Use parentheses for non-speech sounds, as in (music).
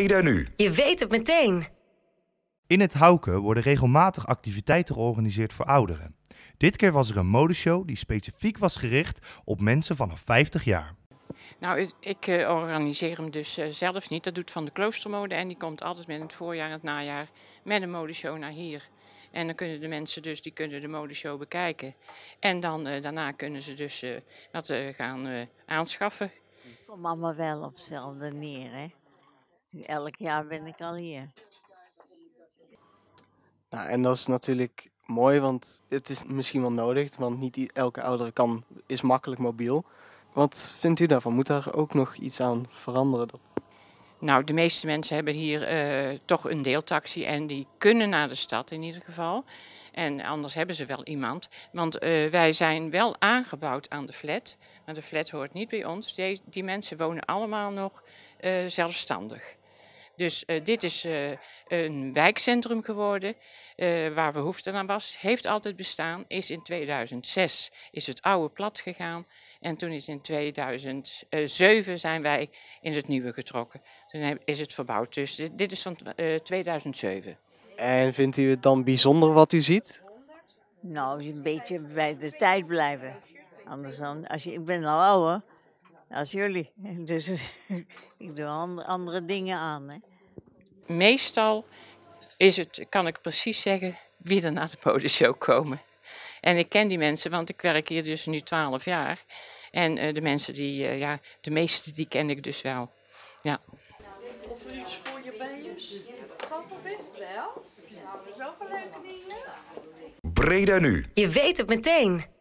nu. Je weet het meteen. In het houken worden regelmatig activiteiten georganiseerd voor ouderen. Dit keer was er een modeshow die specifiek was gericht op mensen vanaf 50 jaar. Nou, ik eh, organiseer hem dus eh, zelf niet. Dat doet Van de Kloostermode en die komt altijd met het voorjaar en het najaar met een modeshow naar hier. En dan kunnen de mensen dus, die kunnen de modeshow bekijken. En dan eh, daarna kunnen ze dus wat gaan aanschaffen. Kom allemaal wel op hetzelfde neer, hè? Elk jaar ben ik al hier. Nou, en dat is natuurlijk mooi, want het is misschien wel nodig, want niet elke oudere kan, is makkelijk mobiel. Wat vindt u daarvan? Moet daar ook nog iets aan veranderen? Nou, de meeste mensen hebben hier eh, toch een deeltaxi en die kunnen naar de stad in ieder geval. En anders hebben ze wel iemand. Want eh, wij zijn wel aangebouwd aan de flat, maar de flat hoort niet bij ons. Die, die mensen wonen allemaal nog uh, zelfstandig. Dus eh, dit is eh, een wijkcentrum geworden uh, waar behoefte aan was. Heeft altijd bestaan, is in 2006 is het oude plat gegaan. En toen is in 2007 zijn wij in het nieuwe getrokken. Toen is het verbouwd. Dus dit, is van 2007. En vindt u het dan bijzonder wat u ziet? Nou, een beetje bij de tijd blijven. Anders dan, als je, ik ben al ouder als jullie. (laughs) Dus (laughs) ik doe andere dingen aan. Hè. Meestal is het, kan ik precies zeggen wie er naar de modeshow komen. En ik ken die mensen, want ik werk hier dus nu 12 jaar. En eh, de mensen die, eh, ja, de meeste die ken ik dus wel. Ja. Of er iets voor je bij is? Dat is best wel. Nou, leuke dingen. Breda nu. Je weet het meteen.